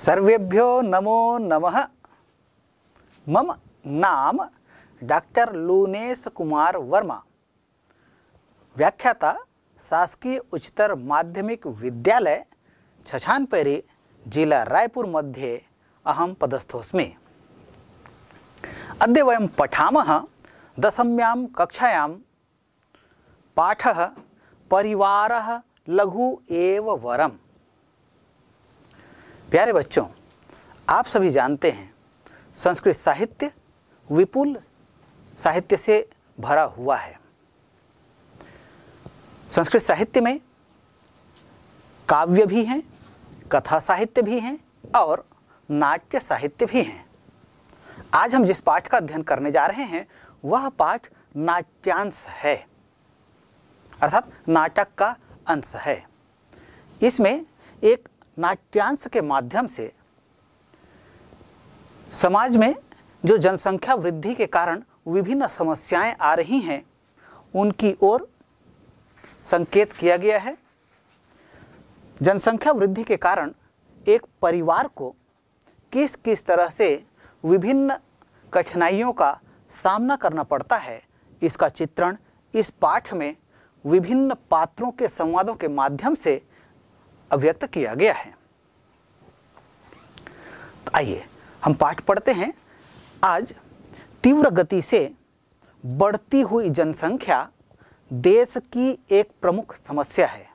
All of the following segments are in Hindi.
सर्वेभ्यो नमो नमः मम नाम डॉक्टर लूनेश कुमार वर्मा व्याख्याता शासकीय उच्चतर माध्यमिक विद्यालय छछानपेरी जिला रायपुर मध्य अहम पदस्थोस्मे अद वयं पठामः दशम्यां कक्षायां पाठ परिवार लघु एव वरम प्यारे बच्चों आप सभी जानते हैं संस्कृत साहित्य विपुल साहित्य से भरा हुआ है संस्कृत साहित्य में काव्य भी हैं कथा साहित्य भी हैं और नाट्य साहित्य भी हैं आज हम जिस पाठ का अध्ययन करने जा रहे हैं वह पाठ नाट्यांश है अर्थात नाटक का अंश है इसमें एक नाट्यांश के माध्यम से समाज में जो जनसंख्या वृद्धि के कारण विभिन्न समस्याएं आ रही हैं उनकी ओर संकेत किया गया है जनसंख्या वृद्धि के कारण एक परिवार को किस किस तरह से विभिन्न कठिनाइयों का सामना करना पड़ता है इसका चित्रण इस पाठ में विभिन्न पात्रों के संवादों के माध्यम से अव्यक्त किया गया है तो आइए हम पाठ पढ़ते हैं आज तीव्र गति से बढ़ती हुई जनसंख्या देश की एक प्रमुख समस्या है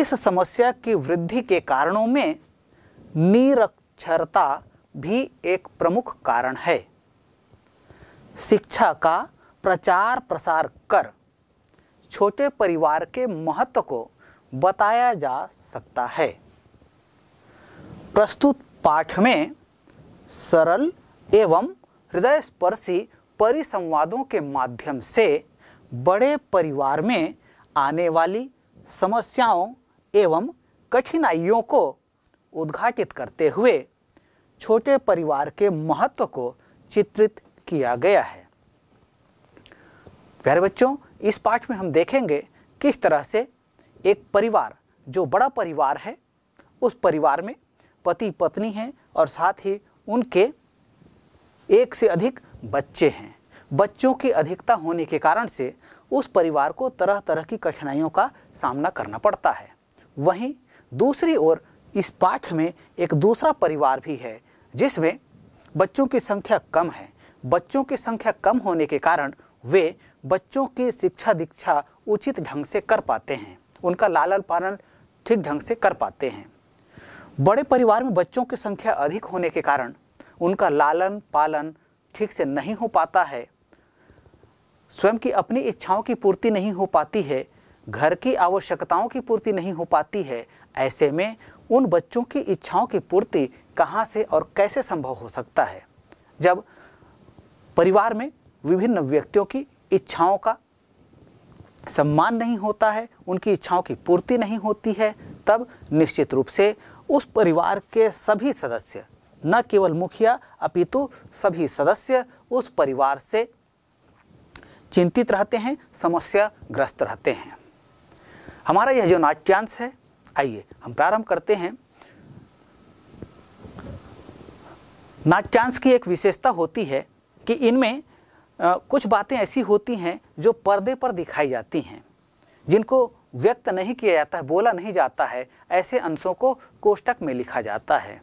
इस समस्या की वृद्धि के कारणों में निरक्षरता भी एक प्रमुख कारण है शिक्षा का प्रचार प्रसार कर छोटे परिवार के महत्व को बताया जा सकता है प्रस्तुत पाठ में सरल एवं हृदय स्पर्शी परिसंवादों के माध्यम से बड़े परिवार में आने वाली समस्याओं एवं कठिनाइयों को उद्घाटित करते हुए छोटे परिवार के महत्व को चित्रित किया गया है प्यारे बच्चों इस पाठ में हम देखेंगे किस तरह से एक परिवार जो बड़ा परिवार है उस परिवार में पति पत्नी हैं और साथ ही उनके एक से अधिक बच्चे हैं बच्चों की अधिकता होने के कारण से उस परिवार को तरह तरह की कठिनाइयों का सामना करना पड़ता है वहीं दूसरी ओर इस पाठ में एक दूसरा परिवार भी है जिसमें बच्चों की संख्या कम है बच्चों की संख्या कम होने के कारण वे बच्चों की शिक्षा दीक्षा उचित ढंग से कर पाते हैं उनका लालन पालन ठीक ढंग से कर पाते हैं बड़े परिवार में बच्चों की संख्या अधिक होने के कारण उनका लालन पालन ठीक से नहीं हो पाता है स्वयं की अपनी इच्छाओं की पूर्ति नहीं हो पाती है घर की आवश्यकताओं की पूर्ति नहीं हो पाती है ऐसे में उन बच्चों की इच्छाओं की पूर्ति कहाँ से और कैसे संभव हो सकता है जब परिवार में विभिन्न व्यक्तियों की इच्छाओं का सम्मान नहीं होता है उनकी इच्छाओं की पूर्ति नहीं होती है तब निश्चित रूप से उस परिवार के सभी सदस्य न केवल मुखिया अपितु सभी सदस्य उस परिवार से चिंतित रहते हैं समस्या ग्रस्त रहते हैं हमारा यह जो नाट्यांश है आइए हम प्रारंभ करते हैं नाट्यांश की एक विशेषता होती है कि इनमें कुछ बातें ऐसी होती हैं जो पर्दे पर दिखाई जाती हैं जिनको व्यक्त नहीं किया जाता है बोला नहीं जाता है ऐसे अंशों को कोष्टक में लिखा जाता है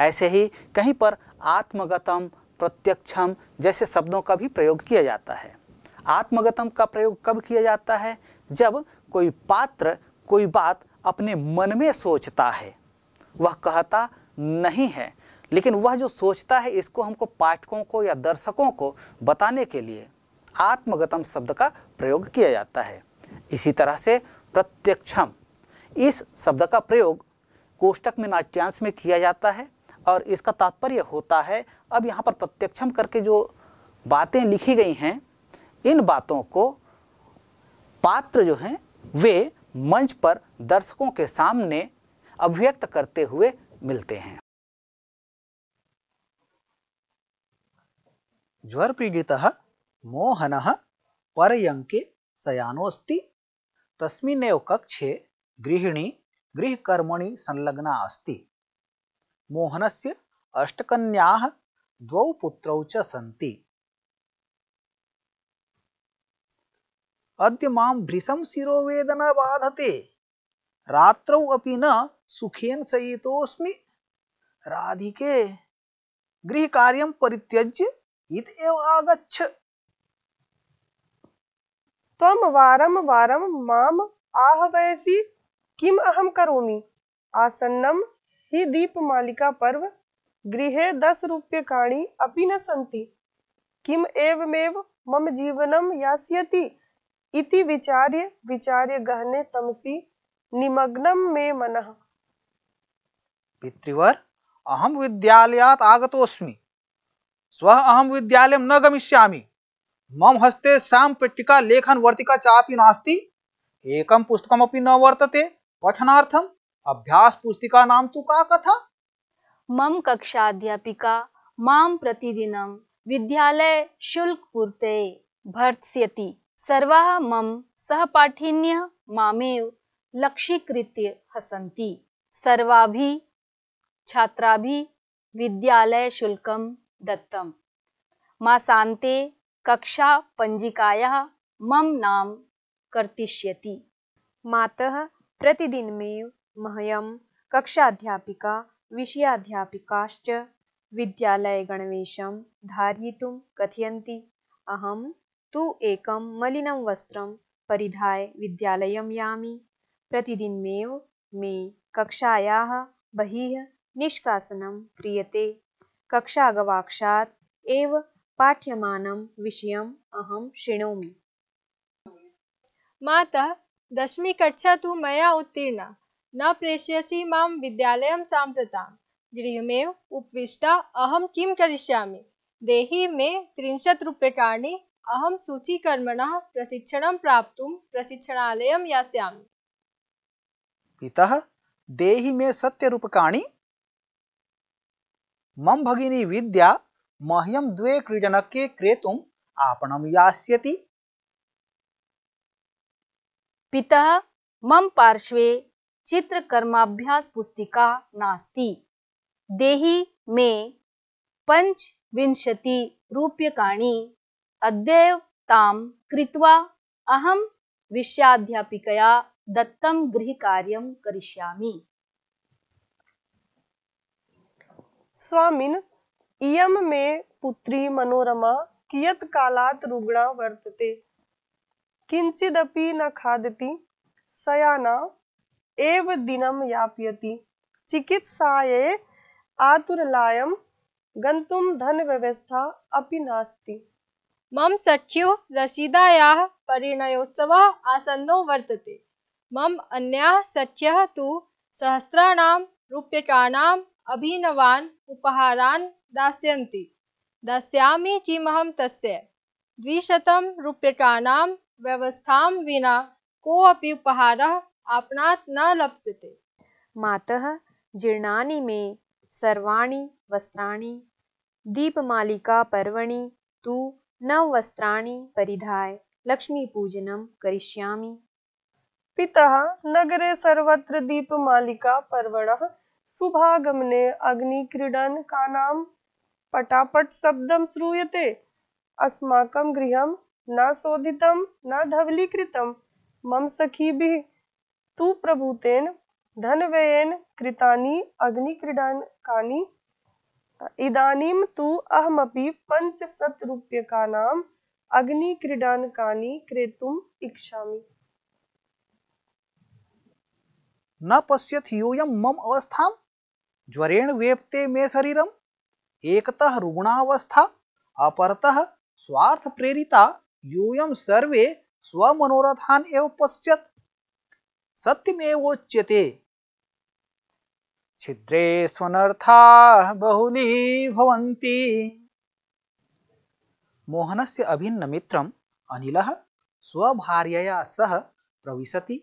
ऐसे ही कहीं पर आत्मगतम प्रत्यक्षम जैसे शब्दों का भी प्रयोग किया जाता है आत्मगतम का प्रयोग कब किया जाता है जब कोई पात्र कोई बात अपने मन में सोचता है वह कहता नहीं है लेकिन वह जो सोचता है इसको हमको पाठकों को या दर्शकों को बताने के लिए आत्मगतम शब्द का प्रयोग किया जाता है इसी तरह से प्रत्यक्षम इस शब्द का प्रयोग कोष्टक में नाट्यांश में किया जाता है और इसका तात्पर्य होता है अब यहाँ पर प्रत्यक्षम करके जो बातें लिखी गई हैं इन बातों को पात्र जो हैं वे मंच पर दर्शकों के सामने अभिव्यक्त करते हुए मिलते हैं ज्वरपीडितः मोहन पर्यङ्के शयानोऽस्ति तस्मिन्नेव कक्षे गृहिणी गृहकर्मणि संलग्ना अस्ति मोहनस्य अष्टकन्याः द्वौ पुत्रौ च सन्ति अद्य मां भृशं शिरोवेदना बाधते रात्रौ अपि न सुखेन शयितोऽस्मि राधिके गृहकार्यं परित्यज्य इत एव आगच्छ त्वं वारं वारं माम् आहवयसि किम् अहं करोमि आसन्नं हि दीपमालिकापर्व गृहे दशरूप्यकाणि अपि न सन्ति किम एवमेव मम जीवनम यास्यति इति विचार्य विचार्य गहने तमसी निमग्नम मे मनः पितृवर अहम विद्यालयात् आगतोस्मि स्व अहम विद्यालय न गमिष्या मम हस्ते सांप्रटिका लेखन वर्तिका चापि नास्ति एकम पुस्तक न वर्तते पठनार्थम अभ्यास पुस्तिका नाम तु का कथा मम कक्षा अध्यापिका माम प्रतिदिन विद्यालय शुल्क पूर्ते भर्त्स्यति सर्वा मम सहपाठिन्यः मामेव लक्ष्यीकृत्य हसन्ति सर्वाभि छात्राभि विद्यालय शुल्कम दत्तम माँ शांति कक्षा पंजिकाया मम नाम कर्तिष्यति मातः में मह्यम कक्षाध्यापिका विषयाध्यापिकाश्च गणवेशम धारयितुं कथयन्ति अहं तु एकं मलिनं वस्त्रं परिधाय विद्यालयं यामि प्रतिदिनमेव मे कक्षायाः बहिः निष्कासनं क्रियते गवाक्षा एव पाठ्यमानं विषय अहम शृणोमि माता दशमी कक्षा तो मैं उत्तीर्ण न प्रेषयसि मां सांप्रता साम्प्रतां गृहमेव उपविष्टा अहम किं करिष्यामि देही मे त्रिशत रूप्यकाणि अहम सूचीकर्मण प्रशिक्षण प्राप्त प्रशिक्षणालयं यास्यामि पिता देही मे सत्यरूपकाणि मम भगिनी विद्या मह्यम द्वे क्रीडनके क्रेतुम आपणम यास्यति पिता मम पार्श्वे चित्रकर्माभ्यास पुस्तिका नास्ति देही मे पंच विंशति रूप्यकाणि अद्यैव ताम कृत्वा अहं विषयाध्यापिकया दत्तम गृह कार्यम करिष्यामि स्वामिन इम मे पुत्री मनोरमा कियत कालात रुग्णा वर्तते किंचिदपि न खादति सयाना एव दिनम यापयति चिकित्साये आतुरलायम गंतुम धन व्यवस्था अपि नास्ति मम सख्यो रशीदायाः परिणयोत्सवः आसन्नो वर्तते मम अन्याः सख्यः तु सहस्राणां रूप्यकाणां अभिनवान उपहारान दास्यन्ति दास्यामि किमहम तस्य द्विशतम रूप्यकानाम व्यवस्थाम विना को अपि उपहार आपनात न लप्स्यते मातः जीर्णानि मे सर्वाणि वस्त्राणि दीपमालिका पर्वणि तु नव वस्त्राणि परिधाय लक्ष्मी पूजनम करिष्यामि पितः नगरे सर्वत्र दीपमालिका पर्वणः सुभागमने अग्नि क्रीडन का नाम पटापट शब्दम श्रूयते अस्माकं गृहं न शोधितं न धवलीकृतं मम सखी सखीभिः तु प्रभूतेन धनव्ययेन कृतानि अग्निक्रीडनकानि इदानीं तु अहमपि क्रीडन अग्निक्रीडनकानि क्रेतुम् इच्छामि न पश्यति यूयं मम अवस्थाम् ज्वरेण वेप्ते मे शरीर एकतः रुग्णावस्था अपरतः स्वार्थ प्रेरिता यूयम सर्वे स्वमनोरथान एव पश्यत सत्यमेवोच्यते छिद्रे स्वनर्था बहुली भवन्ति मोहनस्य अभिन्नमित्रम् अनिलः स्वभार्यया सह प्रविशति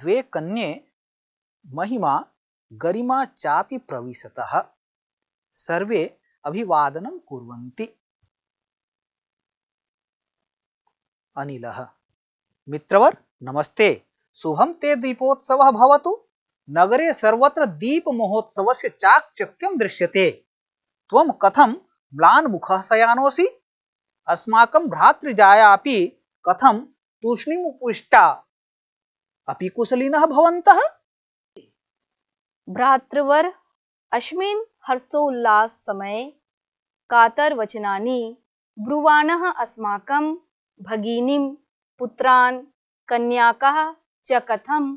द्वे कन्ये महिमा गरिमा चापि प्रविशतः सर्वे अभिवादनं कुर्वन्ति अनिलः मित्रवर नमस्ते शुभम ते दीपोत्सवः भवतु नगरे सर्वत्र दीपमहोत्सवस्य चाकचक्यं दृश्यते त्वं कथं म्लानमुखः शयानोऽसि अस्माकं भ्रातृजाया अपि कथं तूष्णीमुपविष्टा अपि कुशलिनः भवन्तः भ्रातृवर अश्विन हर्षोल्लास समय कातर वचनानि ब्रुवाण अस्माकं भगिनी पुत्रान् कन्याकः च कथं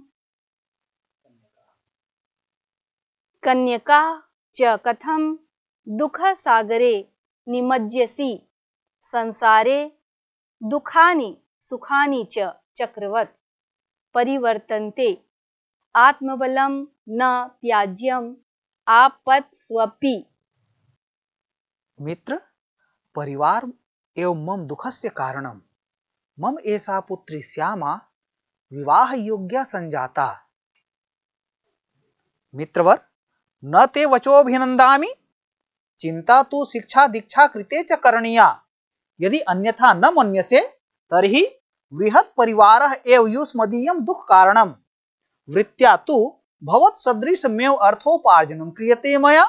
कन्यका च कथं दुःखसागरे निमज्यसि संसारे दुःखानि सुखानि च चक्रवत् परिवर्तन्ते आत्मबलम न त्याज्यम आपत आपत्स्वपि मित्र परिवार एवं मम दुखस्य कारणम मम ऐसा पुत्री श्यामा विवाह योग्य संजाता मित्रवर न ते वचो अभिनंदा चिंता तो शिक्षा दीक्षा कृते च करणीया यदि अन्यथा न मन्यसे तरी वृहत परिवार एव युष्मदीय दुख कारणम वृत्तिया तो भवत सदृश मेव अर्थोपार्जन क्रियते मया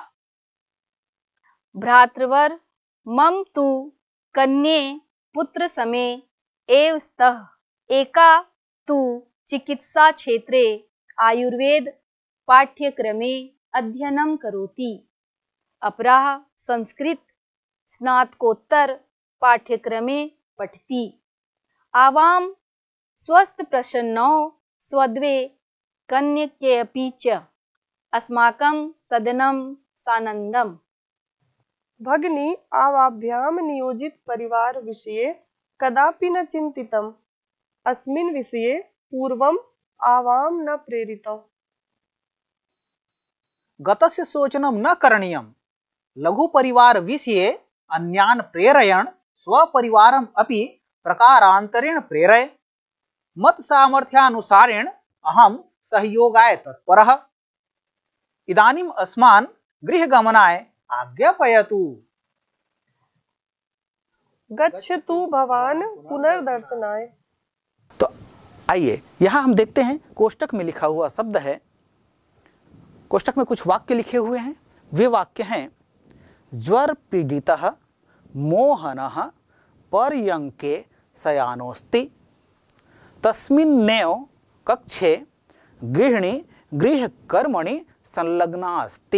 भ्रातृवर मम तु कन्ये पुत्र समे एव स्तः एका तु चिकित्सा क्षेत्रे आयुर्वेद पाठ्यक्रमे अध्ययनं करोति अपरा संस्कृत स्नातकोत्तर पाठ्यक्रमे पठति आवाम स्वस्थ प्रसन्नौ स्वद्वे कन्यकेऽपि सदनम सानंदम भगनी आवाभ्याम नियोजित परिवार विषय कदापि न चिन्तितम् अस्मिन् विषय पूर्वम् आवाम न प्रेरित गतस्य शोचनं न लघु परिवार विषय अन्यान प्रेरयन स्वपरिवारम् अपि प्रकारान्तरेण प्रेरय मत सामर्थ्यानुसारेण अहम सहयोगाय तत्परः इदानीम् अस्मान् गृहगमनाय आज्ञापयतु गच्छतु भवान पुनर्दर्शनाय तो आइए यहां हम देखते हैं कोष्टक में लिखा हुआ शब्द है कोष्टक में कुछ वाक्य लिखे हुए हैं वे वाक्य हैं ज्वर पीड़ित मोहन पर्यंके शयानोस्ति तस्मिन् नेव कक्षे गृहिणी गृहकर्मणि संलग्ना अस्त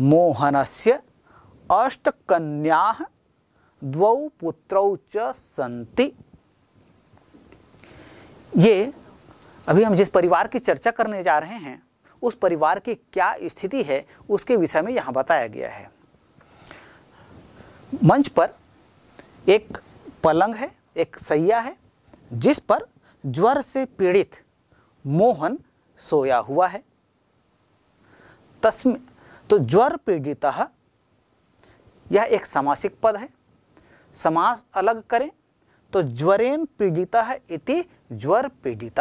मोहन से पुत्रौ च ये अभी हम जिस परिवार की चर्चा करने जा रहे हैं उस परिवार की क्या स्थिति है उसके विषय में यहाँ बताया गया है मंच पर एक पलंग है एक सैया है जिस पर ज्वर से पीड़ित मोहन सोया हुआ है तस्म तो ज्वर पीड़ित यह एक समासिक पद है समास अलग करें तो ज्वरेन पीड़ित इति ज्वर पीड़ित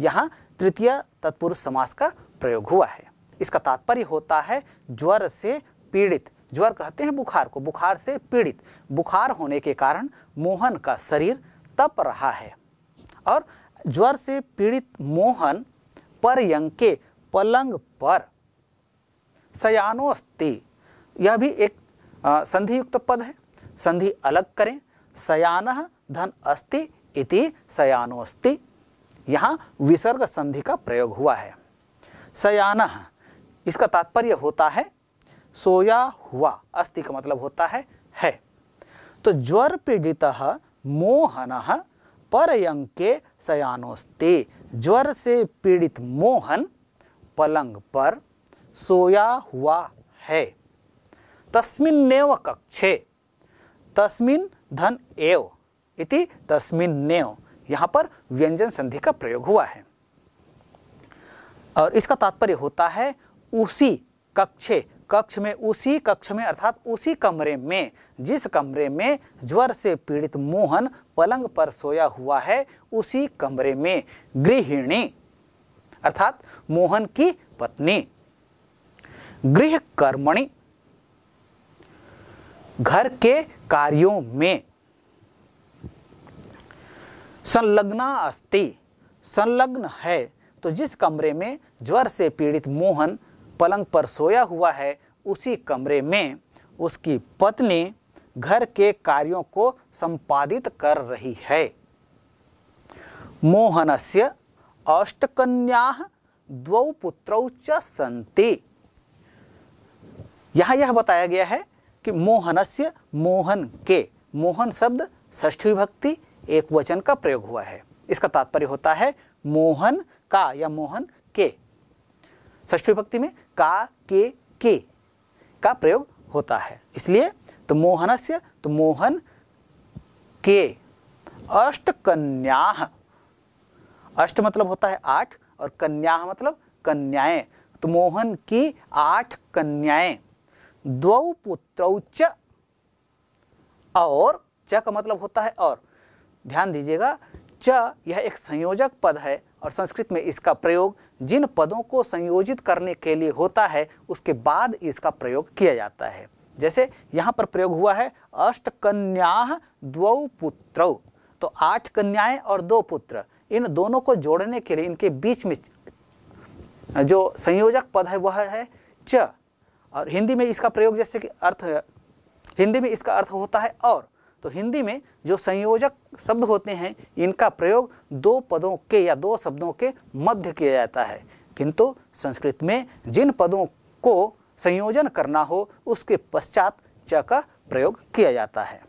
यहाँ तृतीय तत्पुरुष समास का प्रयोग हुआ है इसका तात्पर्य होता है ज्वर से पीड़ित ज्वर कहते हैं बुखार को बुखार से पीड़ित बुखार होने के कारण मोहन का शरीर तप रहा है और ज्वर से पीड़ित मोहन परयंग के पलंग पर सयानोस्ति यह भी एक संधि युक्त पद है संधि अलग करें सयान धन अस्ति इति सयानोस्ति यहाँ विसर्ग संधि का प्रयोग हुआ है सयान इसका तात्पर्य होता है सोया हुआ अस्थि का मतलब होता है है तो ज्वर पीड़ित मोहन परयंग के सयानोस्ते ज्वर से पीड़ित मोहन पलंग पर सोया हुआ है नेव कक्षे तस्मिन धन एव इति नेव यहाँ पर व्यंजन संधि का प्रयोग हुआ है और इसका तात्पर्य होता है उसी कक्षे कक्ष में उसी कक्ष में अर्थात उसी कमरे में जिस कमरे में ज्वर से पीड़ित मोहन पलंग पर सोया हुआ है उसी कमरे में गृहिणी अर्थात मोहन की पत्नी गृह कर्मणी घर के कार्यों में संलग्ना अस्ति संलग्न है तो जिस कमरे में ज्वर से पीड़ित मोहन पलंग पर सोया हुआ है उसी कमरे में उसकी पत्नी घर के कार्यों को संपादित कर रही है से अष्टकन्या द्वौ पुत्र संति यहाँ यह बताया गया है कि मोहनस्य मोहन के मोहन शब्द ष्ठ विभक्ति एक वचन का प्रयोग हुआ है इसका तात्पर्य होता है मोहन का या मोहन के ष्ठ विभक्ति में का के के का प्रयोग होता है इसलिए तो मोहनस्य तो मोहन के अष्टकन्या अष्ट मतलब होता है आठ और कन्या मतलब कन्याएं तो मोहन की आठ कन्याएं दो पुत्रौ च और च का मतलब होता है और ध्यान दीजिएगा च यह एक संयोजक पद है और संस्कृत में इसका प्रयोग जिन पदों को संयोजित करने के लिए होता है उसके बाद इसका प्रयोग किया जाता है जैसे यहाँ पर प्रयोग हुआ है अष्टकन्या द्वौ पुत्रौ तो आठ कन्याएं और दो पुत्र इन दोनों को जोड़ने के लिए इनके बीच में जो संयोजक पद है वह है च और हिंदी में इसका प्रयोग जैसे कि अर्थ हिंदी में इसका अर्थ होता है और तो हिंदी में जो संयोजक शब्द होते हैं इनका प्रयोग दो पदों के या दो शब्दों के मध्य किया जाता है किंतु संस्कृत में जिन पदों को संयोजन करना हो उसके पश्चात च का प्रयोग किया जाता है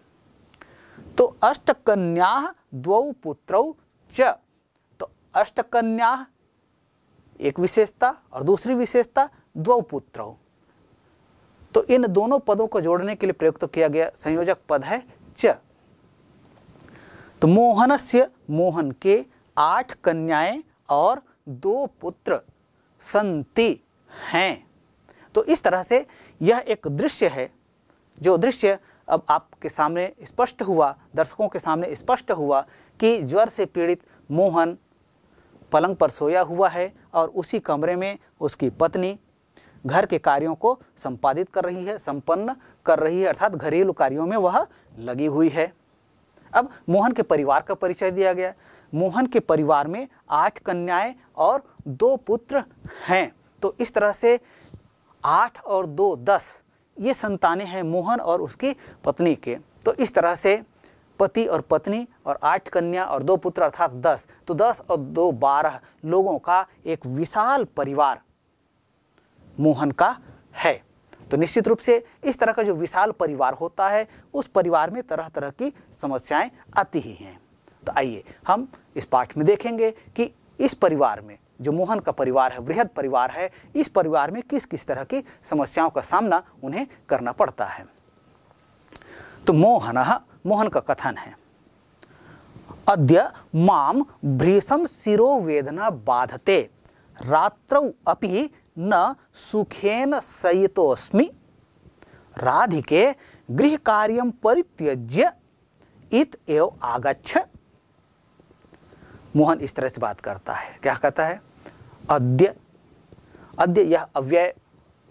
तो अष्टकन्या द्वौ पुत्रौ च तो अष्टकन्या एक विशेषता और दूसरी विशेषता द्वौ पुत्रौ तो इन दोनों पदों को जोड़ने के लिए प्रयुक्त तो किया गया संयोजक पद है च तो से मोहन के आठ कन्याएं और दो पुत्र संति हैं तो इस तरह से यह एक दृश्य है जो दृश्य अब आपके सामने स्पष्ट हुआ दर्शकों के सामने स्पष्ट हुआ कि ज्वर से पीड़ित मोहन पलंग पर सोया हुआ है और उसी कमरे में उसकी पत्नी घर के कार्यों को संपादित कर रही है संपन्न कर रही है अर्थात घरेलू कार्यों में वह लगी हुई है अब मोहन के परिवार का परिचय दिया गया मोहन के परिवार में आठ कन्याएं और दो पुत्र हैं तो इस तरह से आठ और दो दस ये संतानें हैं मोहन और उसकी पत्नी के तो इस तरह से पति और पत्नी और आठ कन्या और दो पुत्र अर्थात दस तो दस और दो बारह लोगों का एक विशाल परिवार मोहन का है तो निश्चित रूप से इस तरह का जो विशाल परिवार होता है उस परिवार में तरह तरह की समस्याएं आती ही हैं तो आइए हम इस पाठ में देखेंगे कि इस परिवार में जो मोहन का परिवार है वृहद परिवार है इस परिवार में किस किस तरह की समस्याओं का सामना उन्हें करना पड़ता है तो मोहन मोहन का कथन है अद्य माम भ्रीषम शिरोवेदना वेदना बाधते रात्रौ अपि न सुखेन सयितोस्मि राधिके गृह कार्य परित्यज्य इत एव आगच्छ मोहन इस तरह से बात करता है क्या कहता है अद्य अद्य यह अव्यय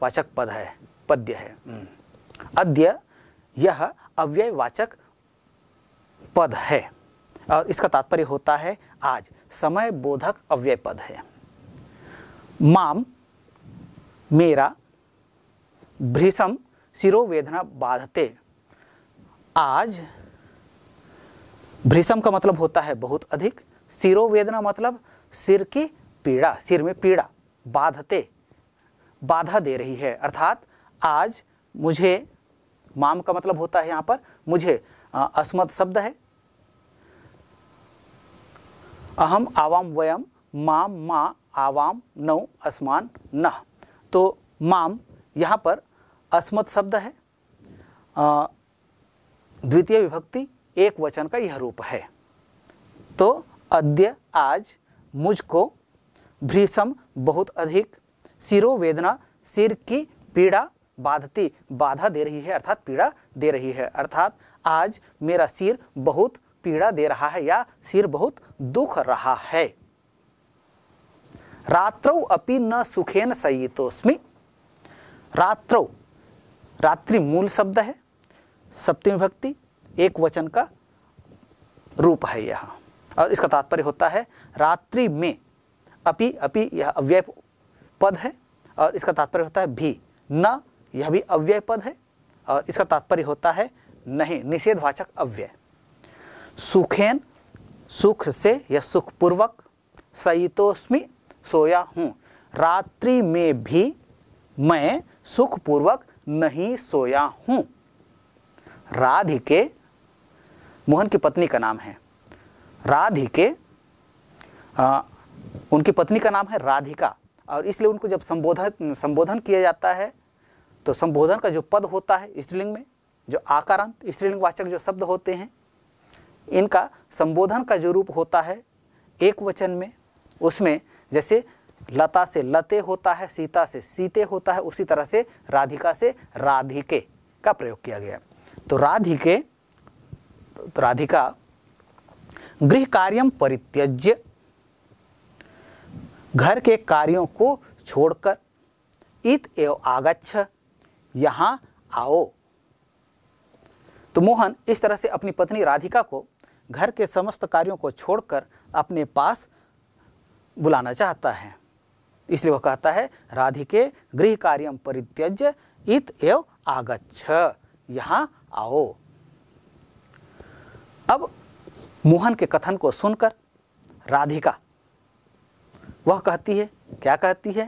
वाचक पद है पद्य है हम्म। अद्य यह अव्यय वाचक पद है और इसका तात्पर्य होता है आज समय बोधक अव्यय पद है माम मेरा भ्रीसम सिरोवेदना बाधते आज भ्रीसम का मतलब होता है बहुत अधिक वेदना मतलब सिर की पीड़ा सिर में पीड़ा बाधते बाधा दे रही है अर्थात आज मुझे माम का मतलब होता है यहाँ पर मुझे अस्मत शब्द है अहम आवाम वयम माम मा आवाम नौ अस्मान नह तो माम यहाँ पर अस्मत शब्द है द्वितीय विभक्ति एक वचन का यह रूप है तो अद्य आज मुझको भ्रीषम बहुत अधिक सिरो वेदना सिर की पीड़ा बाधती बाधा दे रही है अर्थात पीड़ा दे रही है अर्थात आज मेरा सिर बहुत पीड़ा दे रहा है या सिर बहुत दुख रहा है रात्रौ अपि न सुखेन संयितोस्मि रात्रौ रात्रि मूल शब्द है सप्तमी भक्ति एक वचन का रूप है यह और इसका तात्पर्य होता है रात्रि में अपि अपि यह अव्यय पद है और इसका तात्पर्य होता है भी न यह भी अव्यय पद है और इसका तात्पर्य होता है नहीं निषेधवाचक अव्यय सुखेन सुख से या सुखपूर्वक सयितोस्मि सोया हूँ रात्रि में भी मैं सुखपूर्वक नहीं सोया हूँ राधिके मोहन की पत्नी का नाम है राधिके आ, उनकी पत्नी का नाम है राधिका और इसलिए उनको जब संबोधन संबोधन किया जाता है तो संबोधन का जो पद होता है स्त्रीलिंग में जो आकारांत स्त्रीलिंगवाचक जो शब्द होते हैं इनका संबोधन का जो रूप होता है एक वचन में उसमें जैसे लता से लते होता है सीता से सीते होता है उसी तरह से राधिका से राधिके का प्रयोग किया गया तो राधिके तो राधिका गृह कार्यम परित्यज्य घर के कार्यों को छोड़कर इत एव आगच्छ यहां आओ तो मोहन इस तरह से अपनी पत्नी राधिका को घर के समस्त कार्यों को छोड़कर अपने पास बुलाना चाहता है इसलिए वह कहता है राधिके गृह कार्यम परित्यज इत एव आगच्छ यहाँ आओ अब मोहन के कथन को सुनकर राधिका वह कहती है क्या कहती है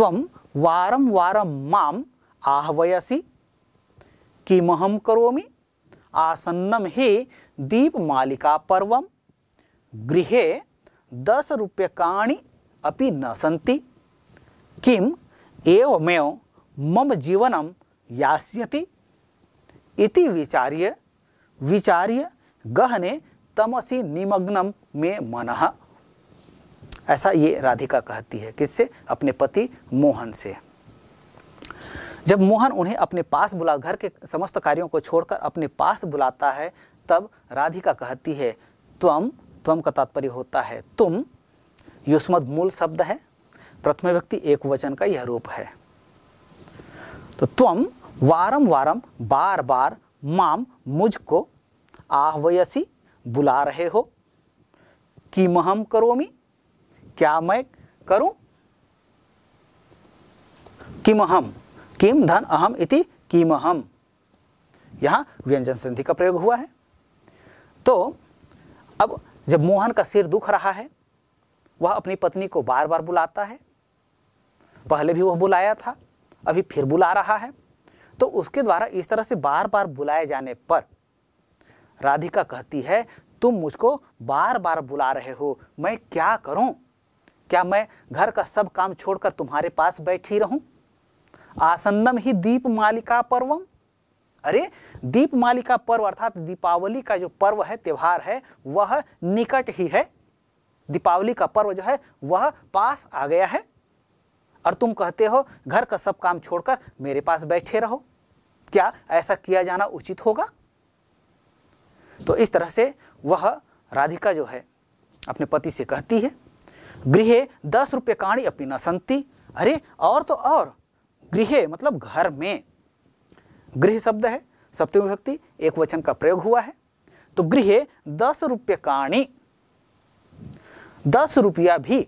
तम वारम वारम माम आहवयसी कि महम करोमी आसन्नम ही दीप मालिका पर्वम गृहे दशरूप्यकाणि अपि न सन्ति किम् एवमेव मम जीवनं यास्यति इति विचार्य विचार्य गहने तमसी निमग्न में मन ऐसा ये राधिका कहती है किससे अपने पति मोहन से जब मोहन उन्हें अपने पास बुला घर के समस्त कार्यों को छोड़कर अपने पास बुलाता है तब राधिका कहती है तम त्वम का तात्पर्य होता है तुम युष्मद मूल शब्द है प्रथम व्यक्ति एक वचन का यह रूप है तो त्वम वारम वारम बार बार माम मुझको आहवयसी बुला रहे हो कि महम करोमी क्या मैं करूं किम अहम किम धन अहम इति किम अहम यहां व्यंजन संधि का प्रयोग हुआ है तो अब जब मोहन का सिर दुख रहा है वह अपनी पत्नी को बार बार बुलाता है पहले भी वह बुलाया था अभी फिर बुला रहा है तो उसके द्वारा इस तरह से बार बार बुलाए जाने पर राधिका कहती है तुम मुझको बार बार बुला रहे हो मैं क्या करूं? क्या मैं घर का सब काम छोड़कर तुम्हारे पास बैठी रहूं? आसन्नम ही दीप मालिका पर्वम अरे दीप मालिका पर्व अर्थात दीपावली का जो पर्व है त्यौहार है वह निकट ही है दीपावली का पर्व जो है वह पास आ गया है और तुम कहते हो घर का सब काम छोड़कर मेरे पास बैठे रहो क्या ऐसा किया जाना उचित होगा तो इस तरह से वह राधिका जो है अपने पति से कहती है गृह दस रुपये काणी अपनी न संति अरे और तो और गृह मतलब घर में गृह शब्द है सप्तमी विभक्ति एक वचन का प्रयोग हुआ है तो गृह दस रुपये काणी दस रुपया भी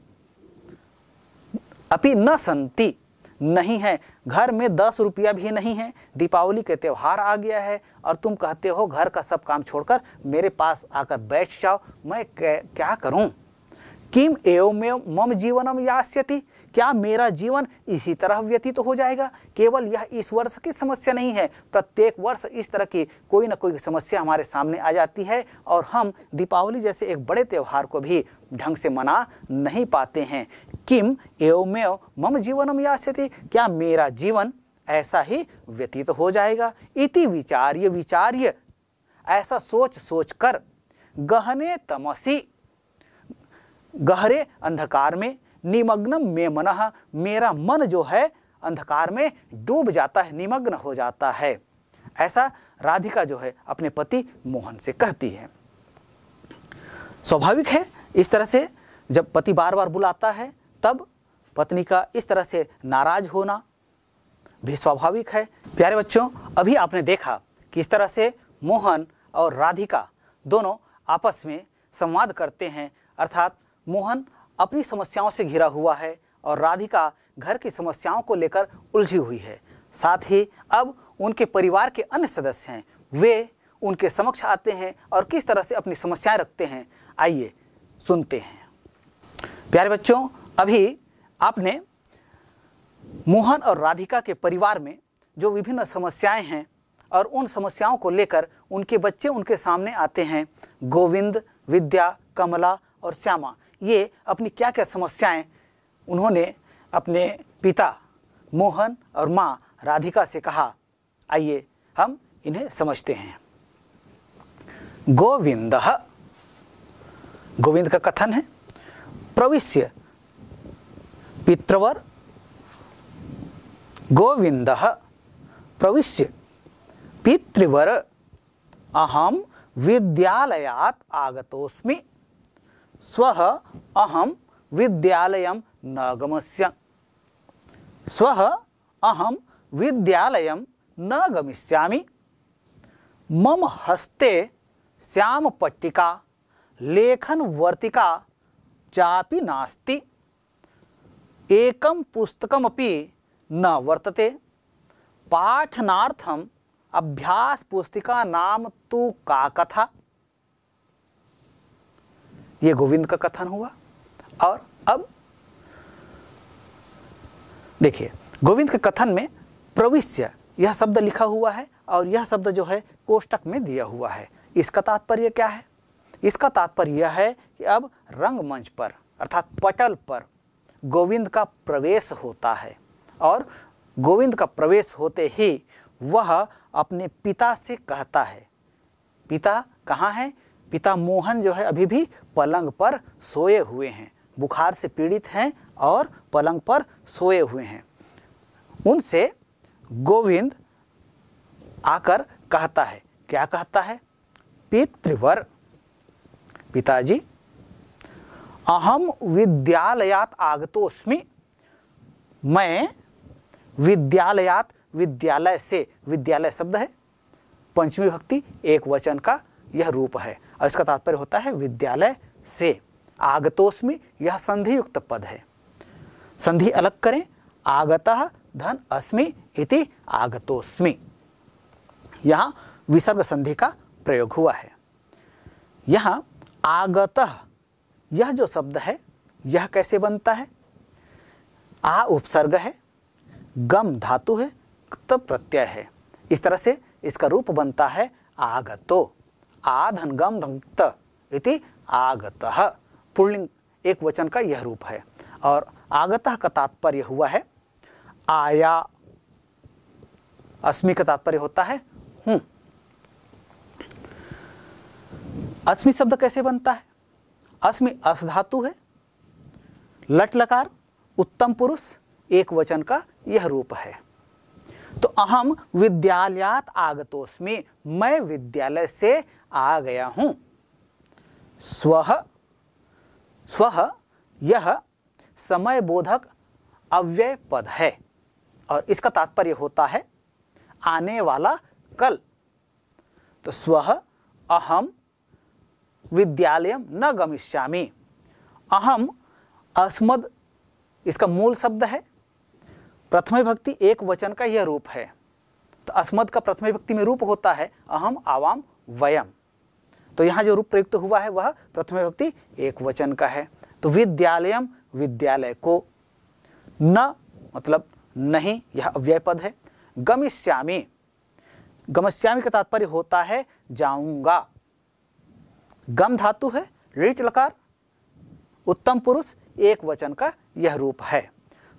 अपि न संति नहीं है घर में दस रुपया भी नहीं है दीपावली के त्यौहार आ गया है और तुम कहते हो घर का सब काम छोड़कर मेरे पास आकर बैठ जाओ मैं क्या करूं किम एवमेव मम जीवनम यास्यति क्या मेरा जीवन इसी तरह व्यतीत तो हो जाएगा केवल यह इस वर्ष की समस्या नहीं है प्रत्येक वर्ष इस तरह की कोई ना कोई समस्या हमारे सामने आ जाती है और हम दीपावली जैसे एक बड़े त्यौहार को भी ढंग से मना नहीं पाते हैं किम एवमेव मम जीवनम यास्यति क्या मेरा जीवन ऐसा ही व्यतीत तो हो जाएगा इति विचार्य विचार्य ऐसा सोच सोच कर गहने तमसी गहरे अंधकार में निमग्नम में मन मेरा मन जो है अंधकार में डूब जाता है निमग्न हो जाता है ऐसा राधिका जो है अपने पति मोहन से कहती है स्वाभाविक है इस तरह से जब पति बार बार बुलाता है तब पत्नी का इस तरह से नाराज होना भी स्वाभाविक है प्यारे बच्चों अभी आपने देखा कि इस तरह से मोहन और राधिका दोनों आपस में संवाद करते हैं अर्थात मोहन अपनी समस्याओं से घिरा हुआ है और राधिका घर की समस्याओं को लेकर उलझी हुई है साथ ही अब उनके परिवार के अन्य सदस्य हैं वे उनके समक्ष आते हैं और किस तरह से अपनी समस्याएं रखते हैं आइए सुनते हैं प्यारे बच्चों अभी आपने मोहन और राधिका के परिवार में जो विभिन्न समस्याएं हैं और उन समस्याओं को लेकर उनके बच्चे उनके सामने आते हैं गोविंद विद्या कमला और श्यामा ये अपनी क्या क्या समस्याएं उन्होंने अपने पिता मोहन और माँ राधिका से कहा आइए हम इन्हें समझते हैं गोविंद गोविंद का कथन है प्रविश्य पित्रवर गोविंद प्रविश्य पितृवर अहम विद्यालयात आगतोस्मी स्वः अहम विद्यालय न गमस्य स्वः अहम विद्यालय न गमिष्यामि मम हस्ते श्याम पट्टिका लेखन वर्तिका चापि नास्ति एकं पुस्तकमपि न वर्तते पाठनार्थम अभ्यास पुस्तिका नाम तु का कथा ये गोविंद का कथन हुआ और अब देखिए गोविंद के कथन में प्रविश्य यह शब्द लिखा हुआ है और यह शब्द जो है कोष्टक में दिया हुआ है इसका तात्पर्य क्या है इसका तात्पर्य यह है कि अब रंगमंच पर अर्थात पटल पर गोविंद का प्रवेश होता है और गोविंद का प्रवेश होते ही वह अपने पिता से कहता है पिता कहाँ है पिता मोहन जो है अभी भी पलंग पर सोए हुए हैं बुखार से पीड़ित हैं और पलंग पर सोए हुए हैं उनसे गोविंद आकर कहता है क्या कहता है पितृवर पिताजी अहम विद्यालयात आगतोस्मि मैं विद्यालयात विद्यालय से विद्यालय शब्द है पंचमी भक्ति एक वचन का यह रूप है और इसका तात्पर्य होता है विद्यालय से आगतोस्मि यह संधि युक्त पद है संधि अलग करें आगत धन अस्मि इति आगतोस्मि यहाँ विसर्ग संधि का प्रयोग हुआ है यहाँ आगत यह जो शब्द है यह कैसे बनता है आ उपसर्ग है गम धातु है तब प्रत्यय है इस तरह से इसका रूप बनता है आगतो आधनगम धंगत इति आगत पुल्लिंग एक वचन का यह रूप है और आगत का तात्पर्य हुआ है आया अस्मि का तात्पर्य होता है हूँ अस्मि शब्द कैसे बनता है अस्मि अस धातु है लट लकार उत्तम पुरुष एक वचन का यह रूप है तो अहम विद्यालयात आगतोस्मि मैं विद्यालय से आ गया हूँ स्व स्व यह समय बोधक अव्यय पद है और इसका तात्पर्य होता है आने वाला कल तो स्व अहम विद्यालय न गमिष्यामि अहम अस्मद इसका मूल शब्द है प्रथम भक्ति एक वचन का यह रूप है तो अस्मद का प्रथम भक्ति में रूप होता है अहम आवाम वयम तो यहाँ जो रूप प्रयुक्त हुआ है वह प्रथम भक्ति एक वचन का है तो विद्यालयम विद्यालय को न मतलब नहीं यह अव्यय पद है गमिष्यामी गमस्यामी का तात्पर्य होता है जाऊंगा गम धातु है रिट लकार उत्तम पुरुष एक वचन का यह रूप है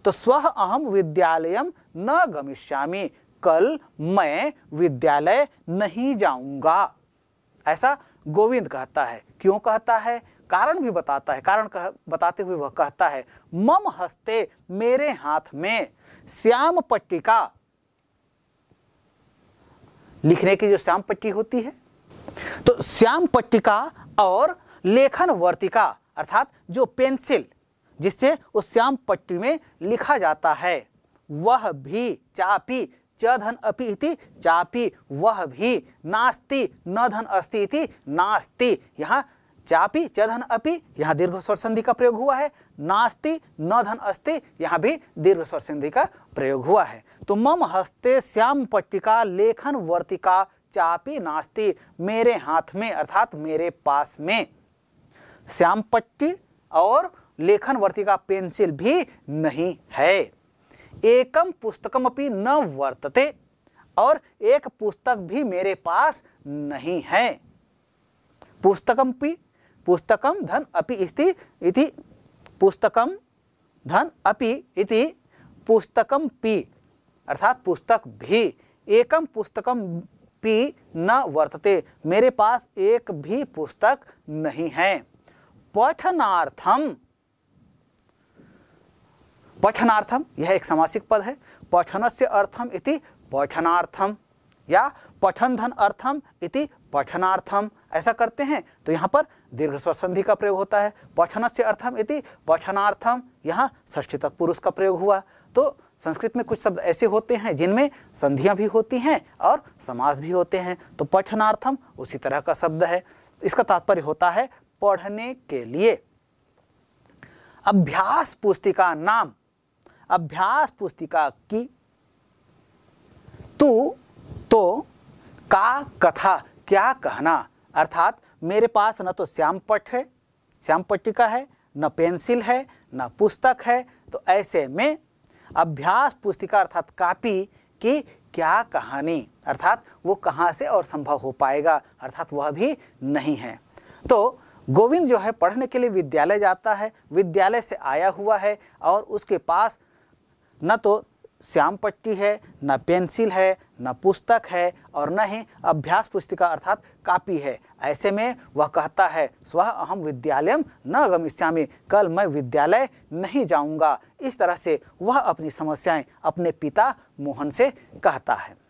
तो स्व अहम विद्यालय न गमिष्यामी कल मैं विद्यालय नहीं जाऊंगा ऐसा गोविंद कहता है क्यों कहता है कारण भी बताता है कारण कह, बताते हुए वह कहता है मम हस्ते मेरे हाथ में श्याम पट्टिका लिखने की जो श्याम पट्टी होती है तो श्याम पट्टिका और लेखन वर्तिका अर्थात जो पेंसिल जिससे उस श्याम पट्टी में लिखा जाता है वह भी चापी च धन अपी इति चापी वह भी नास्ति न धन अस्ति इति नास्ति यहाँ चापी च धन अपि यहाँ दीर्घ स्वर संधि का प्रयोग हुआ है नास्ति न धन अस्ति यहाँ भी दीर्घ स्वर संधि का प्रयोग हुआ है तो मम हस्ते श्याम पट्टिका लेखन वर्तिका चापी नास्ति मेरे हाथ में अर्थात मेरे पास में श्याम पट्टी और लेखन वर्तिका पेंसिल भी नहीं है एकम पुस्तकम अपनी न वर्तते और एक पुस्तक भी मेरे पास नहीं है पुस्तकम पी पुस्तकम धन अपि इति इति पुस्तकम धन अपि इति पुस्तकम पी अर्थात पुस्तक भी एकम पुस्तकम पी न वर्तते मेरे पास एक भी पुस्तक नहीं है पठनार्थम पठनार्थम यह एक समासिक पद है पठन से अर्थम इति पठनार्थम या पठन धन अर्थम इति पठनार्थम ऐसा करते हैं तो यहाँ पर दीर्घ संधि का प्रयोग होता है पठन से अर्थम इति पठनार्थम यहाँ षष्ठी तत्पुरुष का प्रयोग हुआ तो संस्कृत में कुछ शब्द ऐसे होते हैं जिनमें संधियाँ भी होती हैं और समास भी होते हैं तो पठनार्थम उसी तरह का शब्द है इसका तात्पर्य होता है पढ़ने के लिए अभ्यास पुस्तिका नाम अभ्यास पुस्तिका की तू तो का कथा क्या कहना अर्थात मेरे पास न तो श्याम पट है श्याम पट्टिका है न पेंसिल है न पुस्तक है तो ऐसे में अभ्यास पुस्तिका अर्थात कापी की क्या कहानी अर्थात वो कहाँ से और संभव हो पाएगा अर्थात वह भी नहीं है तो गोविंद जो है पढ़ने के लिए विद्यालय जाता है विद्यालय से आया हुआ है और उसके पास न तो श्याम पट्टी है न पेंसिल है न पुस्तक है और न ही अभ्यास पुस्तिका अर्थात कापी है ऐसे में वह कहता है स्व अहम विद्यालय न गमिष्यामी कल मैं विद्यालय नहीं जाऊंगा इस तरह से वह अपनी समस्याएं अपने पिता मोहन से कहता है